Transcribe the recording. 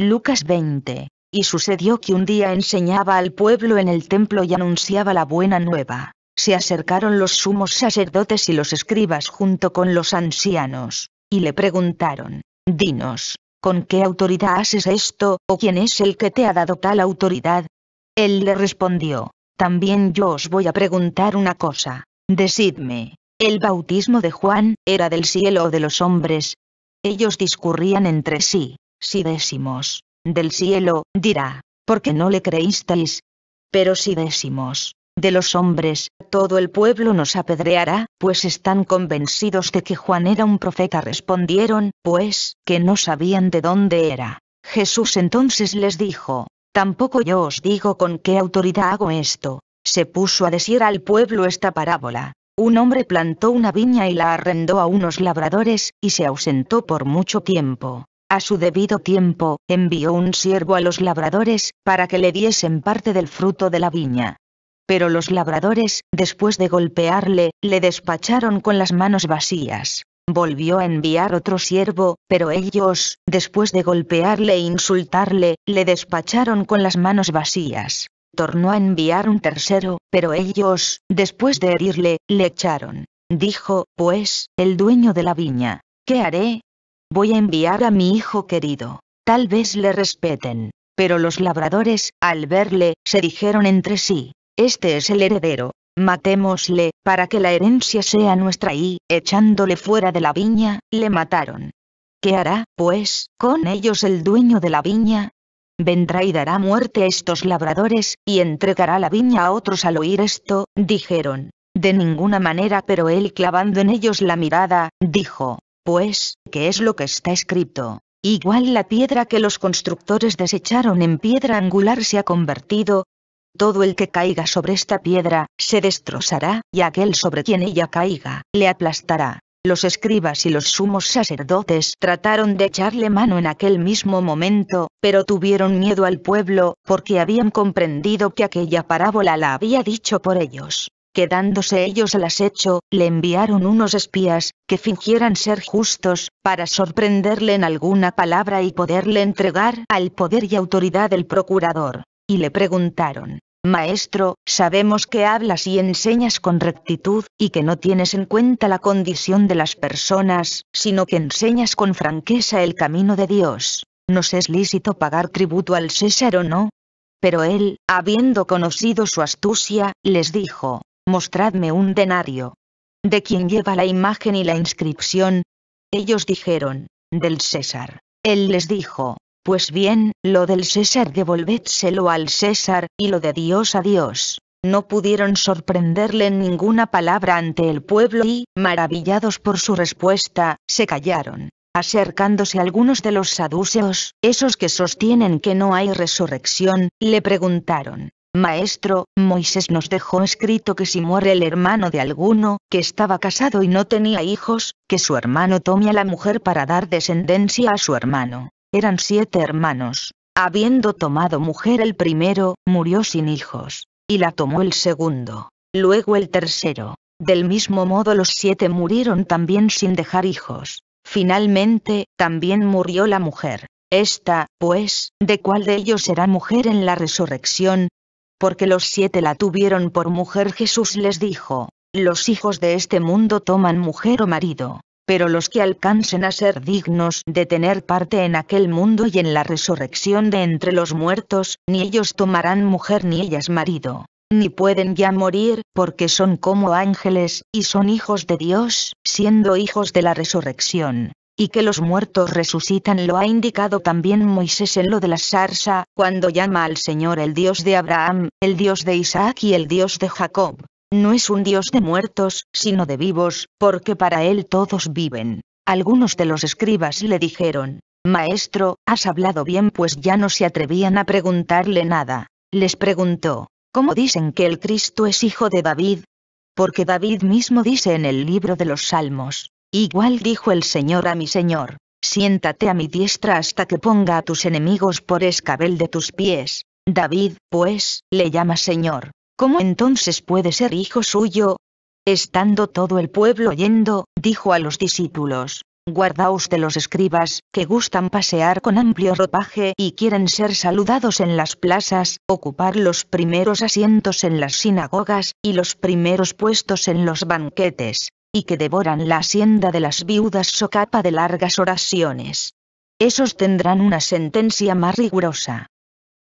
Lucas 20. Y sucedió que un día enseñaba al pueblo en el templo y anunciaba la buena nueva. Se acercaron los sumos sacerdotes y los escribas junto con los ancianos, y le preguntaron, Dinos, ¿con qué autoridad haces esto, o quién es el que te ha dado tal autoridad? Él le respondió, También yo os voy a preguntar una cosa, decidme, ¿el bautismo de Juan era del cielo o de los hombres? Ellos discurrían entre sí si decimos, del cielo, dirá, porque no le creísteis. Pero si decimos, de los hombres, todo el pueblo nos apedreará, pues están convencidos de que Juan era un profeta. Respondieron, pues, que no sabían de dónde era. Jesús entonces les dijo, Tampoco yo os digo con qué autoridad hago esto. Se puso a decir al pueblo esta parábola. Un hombre plantó una viña y la arrendó a unos labradores, y se ausentó por mucho tiempo. A su debido tiempo, envió un siervo a los labradores, para que le diesen parte del fruto de la viña. Pero los labradores, después de golpearle, le despacharon con las manos vacías. Volvió a enviar otro siervo, pero ellos, después de golpearle e insultarle, le despacharon con las manos vacías. Tornó a enviar un tercero, pero ellos, después de herirle, le echaron. Dijo, pues, el dueño de la viña, ¿qué haré? voy a enviar a mi hijo querido. Tal vez le respeten. Pero los labradores, al verle, se dijeron entre sí, este es el heredero, matémosle, para que la herencia sea nuestra y, echándole fuera de la viña, le mataron. ¿Qué hará, pues, con ellos el dueño de la viña? Vendrá y dará muerte a estos labradores, y entregará la viña a otros al oír esto, dijeron. De ninguna manera pero él clavando en ellos la mirada, dijo, pues, ¿qué es lo que está escrito? Igual la piedra que los constructores desecharon en piedra angular se ha convertido, todo el que caiga sobre esta piedra, se destrozará, y aquel sobre quien ella caiga, le aplastará. Los escribas y los sumos sacerdotes trataron de echarle mano en aquel mismo momento, pero tuvieron miedo al pueblo, porque habían comprendido que aquella parábola la había dicho por ellos quedándose ellos al acecho, le enviaron unos espías, que fingieran ser justos, para sorprenderle en alguna palabra y poderle entregar al poder y autoridad del procurador. Y le preguntaron, Maestro, sabemos que hablas y enseñas con rectitud, y que no tienes en cuenta la condición de las personas, sino que enseñas con franqueza el camino de Dios. ¿Nos es lícito pagar tributo al César o no? Pero él, habiendo conocido su astucia, les dijo, Mostradme un denario. De quién lleva la imagen y la inscripción. Ellos dijeron, del César. Él les dijo, pues bien, lo del César devolvédselo al César, y lo de Dios a Dios. No pudieron sorprenderle ninguna palabra ante el pueblo y, maravillados por su respuesta, se callaron acercándose algunos de los saduceos, esos que sostienen que no hay resurrección, le preguntaron, Maestro, Moisés nos dejó escrito que si muere el hermano de alguno, que estaba casado y no tenía hijos, que su hermano tome a la mujer para dar descendencia a su hermano. Eran siete hermanos. Habiendo tomado mujer el primero, murió sin hijos. Y la tomó el segundo. Luego el tercero. Del mismo modo los siete murieron también sin dejar hijos. Finalmente, también murió la mujer. Esta, pues, ¿de cuál de ellos será mujer en la resurrección? porque los siete la tuvieron por mujer Jesús les dijo, los hijos de este mundo toman mujer o marido, pero los que alcancen a ser dignos de tener parte en aquel mundo y en la resurrección de entre los muertos, ni ellos tomarán mujer ni ellas marido, ni pueden ya morir, porque son como ángeles, y son hijos de Dios, siendo hijos de la resurrección y que los muertos resucitan lo ha indicado también Moisés en lo de la Sarsa, cuando llama al Señor el Dios de Abraham, el Dios de Isaac y el Dios de Jacob. No es un Dios de muertos, sino de vivos, porque para él todos viven. Algunos de los escribas le dijeron, Maestro, has hablado bien pues ya no se atrevían a preguntarle nada. Les preguntó, ¿cómo dicen que el Cristo es hijo de David? Porque David mismo dice en el libro de los Salmos, Igual dijo el Señor a mi Señor, siéntate a mi diestra hasta que ponga a tus enemigos por escabel de tus pies. David, pues, le llama Señor. ¿Cómo entonces puede ser hijo suyo? Estando todo el pueblo oyendo, dijo a los discípulos, Guardaos de los escribas, que gustan pasear con amplio ropaje y quieren ser saludados en las plazas, ocupar los primeros asientos en las sinagogas y los primeros puestos en los banquetes, y que devoran la hacienda de las viudas socapa de largas oraciones. Esos tendrán una sentencia más rigurosa.